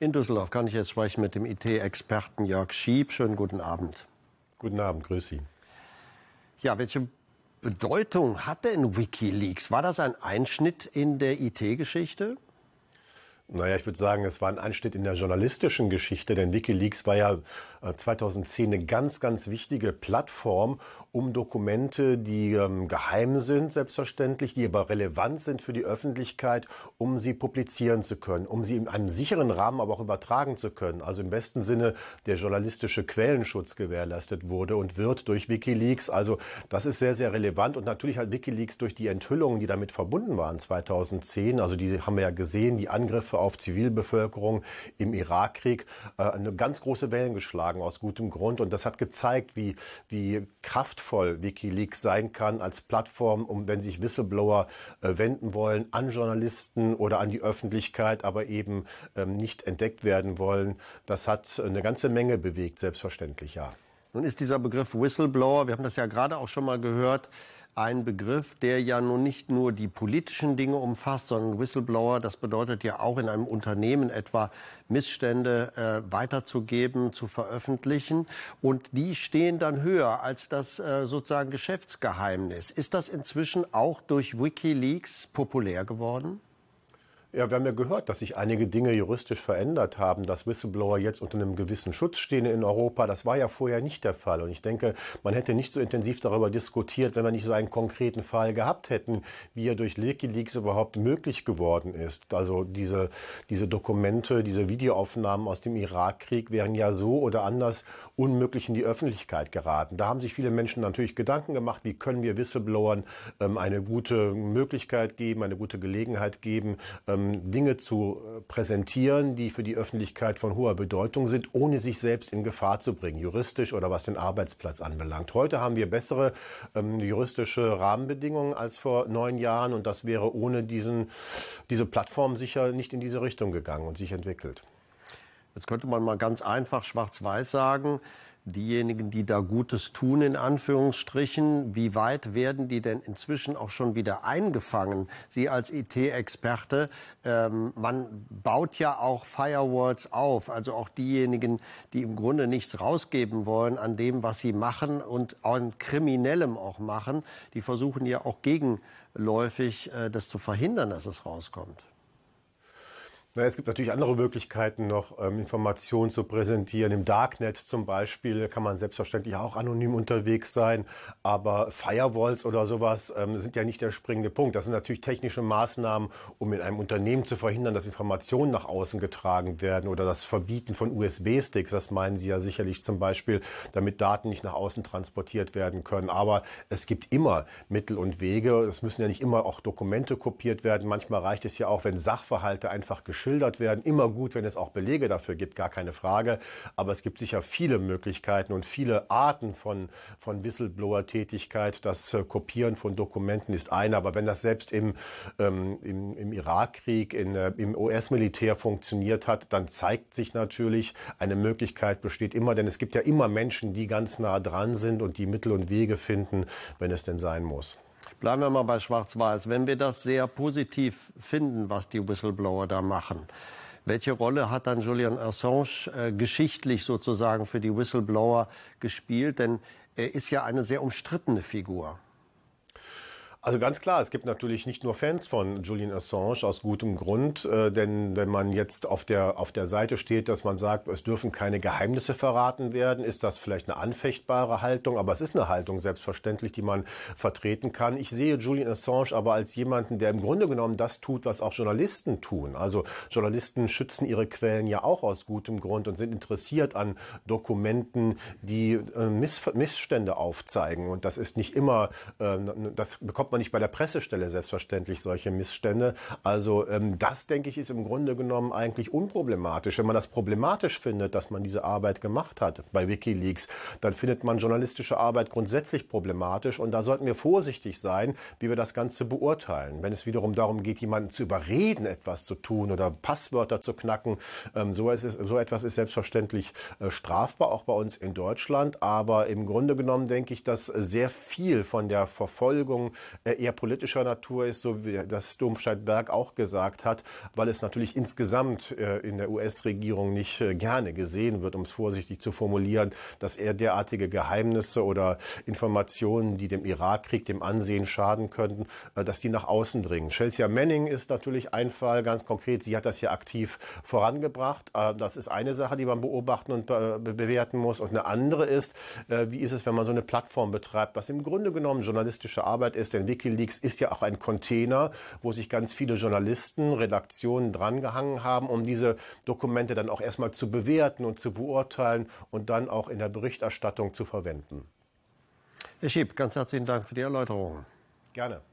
In Düsseldorf kann ich jetzt sprechen mit dem IT-Experten Jörg Schieb. Schönen guten Abend. Guten Abend, grüß Sie. Ja, welche Bedeutung hat denn Wikileaks? War das ein Einschnitt in der IT-Geschichte? Naja, ich würde sagen, es war ein Einschnitt in der journalistischen Geschichte, denn Wikileaks war ja 2010 äh, eine ganz, ganz wichtige Plattform, um Dokumente, die ähm, geheim sind, selbstverständlich, die aber relevant sind für die Öffentlichkeit, um sie publizieren zu können, um sie in einem sicheren Rahmen aber auch übertragen zu können. Also im besten Sinne der journalistische Quellenschutz gewährleistet wurde und wird durch Wikileaks. Also das ist sehr, sehr relevant und natürlich hat Wikileaks durch die Enthüllungen, die damit verbunden waren 2010, also die haben wir ja gesehen, die Angriffe auf Zivilbevölkerung im Irakkrieg äh, eine ganz große Wellen geschlagen, aus gutem Grund. Und das hat gezeigt, wie, wie kraftvoll Wikileaks sein kann als Plattform, um wenn sich Whistleblower äh, wenden wollen an Journalisten oder an die Öffentlichkeit, aber eben ähm, nicht entdeckt werden wollen. Das hat eine ganze Menge bewegt, selbstverständlich, ja. Nun ist dieser Begriff Whistleblower, wir haben das ja gerade auch schon mal gehört, ein Begriff, der ja nun nicht nur die politischen Dinge umfasst, sondern Whistleblower, das bedeutet ja auch in einem Unternehmen etwa Missstände äh, weiterzugeben, zu veröffentlichen. Und die stehen dann höher als das äh, sozusagen Geschäftsgeheimnis. Ist das inzwischen auch durch Wikileaks populär geworden? Ja, wir haben ja gehört, dass sich einige Dinge juristisch verändert haben, dass Whistleblower jetzt unter einem gewissen Schutz stehen in Europa. Das war ja vorher nicht der Fall. Und ich denke, man hätte nicht so intensiv darüber diskutiert, wenn wir nicht so einen konkreten Fall gehabt hätten, wie er durch Wikileaks überhaupt möglich geworden ist. Also diese, diese Dokumente, diese Videoaufnahmen aus dem Irakkrieg wären ja so oder anders unmöglich in die Öffentlichkeit geraten. Da haben sich viele Menschen natürlich Gedanken gemacht, wie können wir Whistleblowern ähm, eine gute Möglichkeit geben, eine gute Gelegenheit geben, ähm, ähm, Dinge zu äh, präsentieren, die für die Öffentlichkeit von hoher Bedeutung sind, ohne sich selbst in Gefahr zu bringen, juristisch oder was den Arbeitsplatz anbelangt. Heute haben wir bessere ähm, juristische Rahmenbedingungen als vor neun Jahren und das wäre ohne diesen, diese Plattform sicher nicht in diese Richtung gegangen und sich entwickelt. Jetzt könnte man mal ganz einfach schwarz-weiß sagen, diejenigen, die da Gutes tun, in Anführungsstrichen, wie weit werden die denn inzwischen auch schon wieder eingefangen? Sie als IT-Experte, ähm, man baut ja auch Firewalls auf, also auch diejenigen, die im Grunde nichts rausgeben wollen an dem, was sie machen und an Kriminellem auch machen, die versuchen ja auch gegenläufig äh, das zu verhindern, dass es rauskommt. Na, es gibt natürlich andere Möglichkeiten, noch ähm, Informationen zu präsentieren. Im Darknet zum Beispiel kann man selbstverständlich auch anonym unterwegs sein, aber Firewalls oder sowas ähm, sind ja nicht der springende Punkt. Das sind natürlich technische Maßnahmen, um in einem Unternehmen zu verhindern, dass Informationen nach außen getragen werden oder das Verbieten von USB-Sticks. Das meinen Sie ja sicherlich zum Beispiel, damit Daten nicht nach außen transportiert werden können. Aber es gibt immer Mittel und Wege. Es müssen ja nicht immer auch Dokumente kopiert werden. Manchmal reicht es ja auch, wenn Sachverhalte einfach geschehen geschildert werden. Immer gut, wenn es auch Belege dafür gibt, gar keine Frage. Aber es gibt sicher viele Möglichkeiten und viele Arten von, von Whistleblower-Tätigkeit. Das äh, Kopieren von Dokumenten ist eine. Aber wenn das selbst im, ähm, im, im Irakkrieg, in, äh, im US-Militär funktioniert hat, dann zeigt sich natürlich, eine Möglichkeit besteht immer. Denn es gibt ja immer Menschen, die ganz nah dran sind und die Mittel und Wege finden, wenn es denn sein muss. Bleiben wir mal bei Schwarz-Weiß. Wenn wir das sehr positiv finden, was die Whistleblower da machen, welche Rolle hat dann Julian Assange äh, geschichtlich sozusagen für die Whistleblower gespielt? Denn er ist ja eine sehr umstrittene Figur. Also ganz klar, es gibt natürlich nicht nur Fans von Julian Assange aus gutem Grund, äh, denn wenn man jetzt auf der, auf der Seite steht, dass man sagt, es dürfen keine Geheimnisse verraten werden, ist das vielleicht eine anfechtbare Haltung, aber es ist eine Haltung selbstverständlich, die man vertreten kann. Ich sehe Julian Assange aber als jemanden, der im Grunde genommen das tut, was auch Journalisten tun. Also Journalisten schützen ihre Quellen ja auch aus gutem Grund und sind interessiert an Dokumenten, die äh, Miss Missstände aufzeigen. Und das ist nicht immer, äh, das bekommt bekommt man nicht bei der Pressestelle selbstverständlich solche Missstände. Also ähm, das, denke ich, ist im Grunde genommen eigentlich unproblematisch. Wenn man das problematisch findet, dass man diese Arbeit gemacht hat bei Wikileaks, dann findet man journalistische Arbeit grundsätzlich problematisch. Und da sollten wir vorsichtig sein, wie wir das Ganze beurteilen. Wenn es wiederum darum geht, jemanden zu überreden, etwas zu tun oder Passwörter zu knacken, ähm, so, ist es, so etwas ist selbstverständlich äh, strafbar, auch bei uns in Deutschland. Aber im Grunde genommen denke ich, dass sehr viel von der Verfolgung äh, eher politischer Natur ist, so wie das Domscheit-Berg auch gesagt hat, weil es natürlich insgesamt äh, in der US-Regierung nicht äh, gerne gesehen wird, um es vorsichtig zu formulieren, dass er derartige Geheimnisse oder Informationen, die dem Irakkrieg, dem Ansehen schaden könnten, dass die nach außen dringen. Chelsea Manning ist natürlich ein Fall ganz konkret. Sie hat das hier aktiv vorangebracht. Das ist eine Sache, die man beobachten und bewerten muss. Und eine andere ist, wie ist es, wenn man so eine Plattform betreibt, was im Grunde genommen journalistische Arbeit ist, denn Wikileaks ist ja auch ein Container, wo sich ganz viele Journalisten, Redaktionen drangehangen haben, um diese Dokumente dann auch erstmal zu bewerten und zu beurteilen und dann auch in der Berichterstattung zu verwenden. Herr Schieb, ganz herzlichen Dank für die Erläuterung. Gerne.